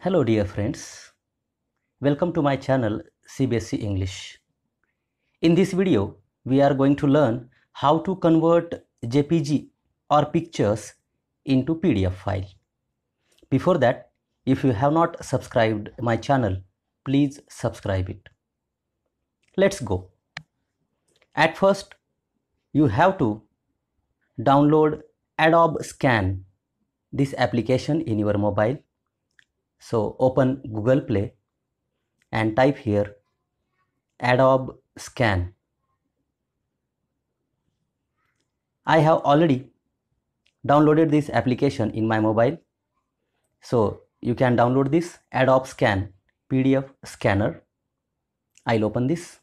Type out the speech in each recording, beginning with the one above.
Hello dear friends, welcome to my channel CBSC English. In this video, we are going to learn how to convert JPG or pictures into PDF file. Before that, if you have not subscribed my channel, please subscribe it. Let's go. At first, you have to download Adobe Scan, this application in your mobile so open Google Play and type here Adobe Scan. I have already downloaded this application in my mobile. So you can download this Adobe Scan PDF scanner. I'll open this.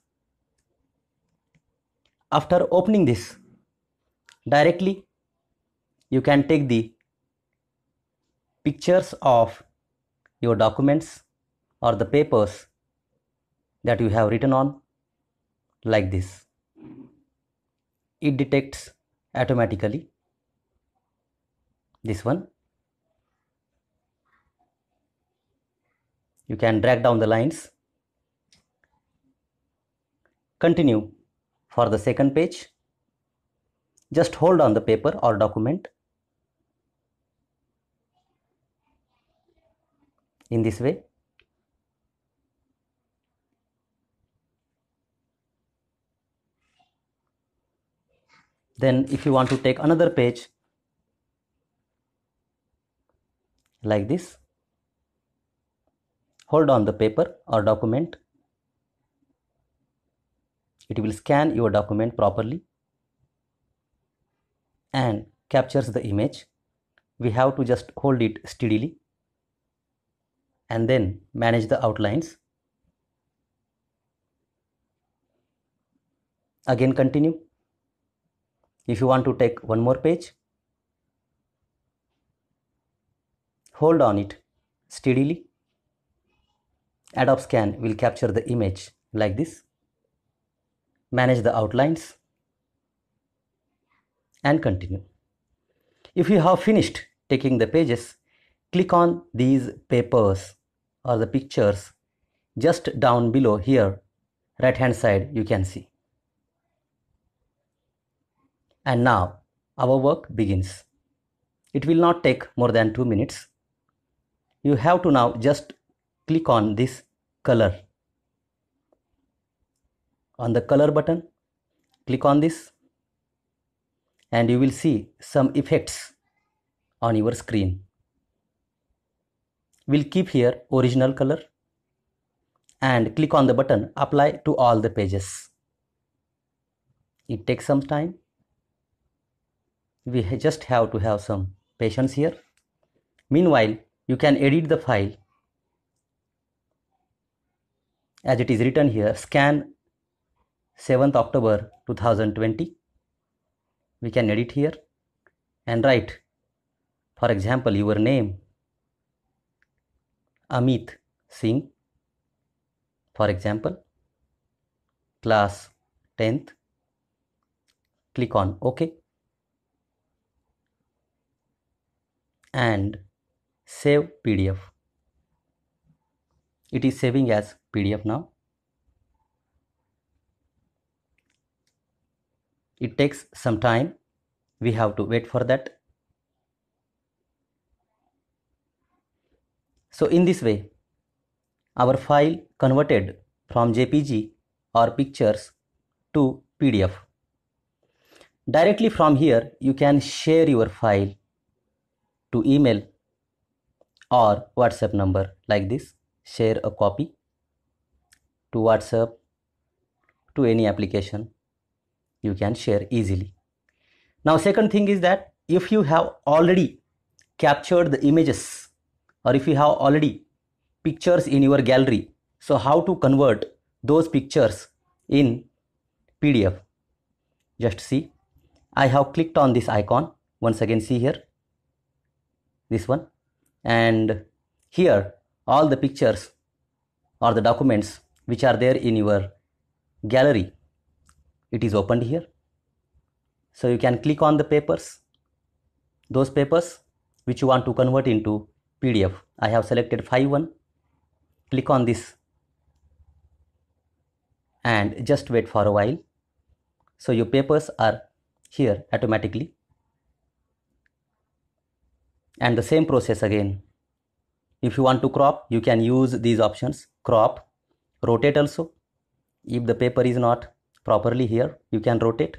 After opening this, directly you can take the pictures of your documents or the papers that you have written on like this. It detects automatically this one. You can drag down the lines. Continue for the second page. Just hold on the paper or document in this way then if you want to take another page like this hold on the paper or document it will scan your document properly and captures the image we have to just hold it steadily and then manage the outlines. Again continue. If you want to take one more page, hold on it steadily. Adobe Scan will capture the image like this. Manage the outlines and continue. If you have finished taking the pages, click on these papers or the pictures just down below here right hand side you can see and now our work begins it will not take more than 2 minutes you have to now just click on this color on the color button click on this and you will see some effects on your screen we'll keep here original color and click on the button apply to all the pages. It takes some time. We just have to have some patience here. Meanwhile, you can edit the file as it is written here scan 7th October 2020. We can edit here and write for example your name Amit Singh, for example, class 10th, click on OK and save PDF. It is saving as PDF now. It takes some time, we have to wait for that. So in this way, our file converted from JPG or pictures to PDF. Directly from here, you can share your file to email or WhatsApp number like this. Share a copy to WhatsApp, to any application. You can share easily. Now, second thing is that if you have already captured the images or if you have already pictures in your gallery so how to convert those pictures in pdf just see i have clicked on this icon once again see here this one and here all the pictures or the documents which are there in your gallery it is opened here so you can click on the papers those papers which you want to convert into PDF. I have selected five 1. Click on this and just wait for a while. So your papers are here automatically. And the same process again. If you want to crop, you can use these options. Crop, rotate also. If the paper is not properly here, you can rotate.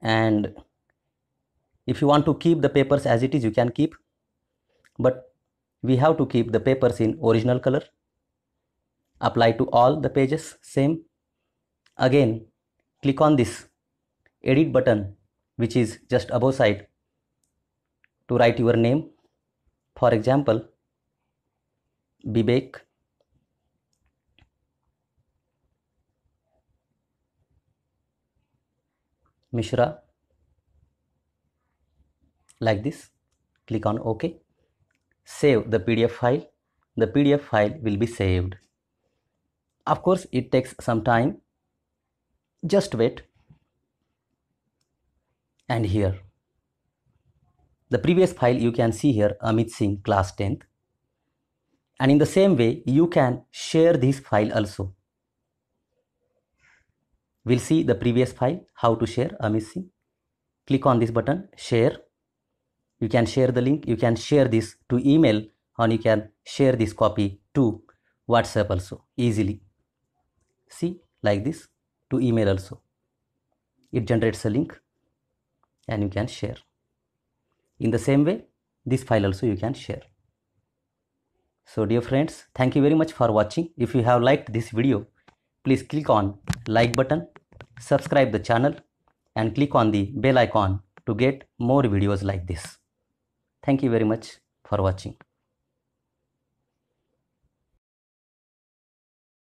And if you want to keep the papers as it is, you can keep. But we have to keep the papers in original color. Apply to all the pages same. Again, click on this edit button which is just above side to write your name. For example, Bibek. Mishra like this click on OK save the PDF file. The PDF file will be saved. Of course, it takes some time. Just wait. And here. The previous file you can see here, Amit Singh, class 10th. And in the same way, you can share this file also. We'll see the previous file, how to share Amit Singh. Click on this button, share you can share the link you can share this to email and you can share this copy to whatsapp also easily see like this to email also it generates a link and you can share in the same way this file also you can share so dear friends thank you very much for watching if you have liked this video please click on like button subscribe the channel and click on the bell icon to get more videos like this Thank you very much for watching.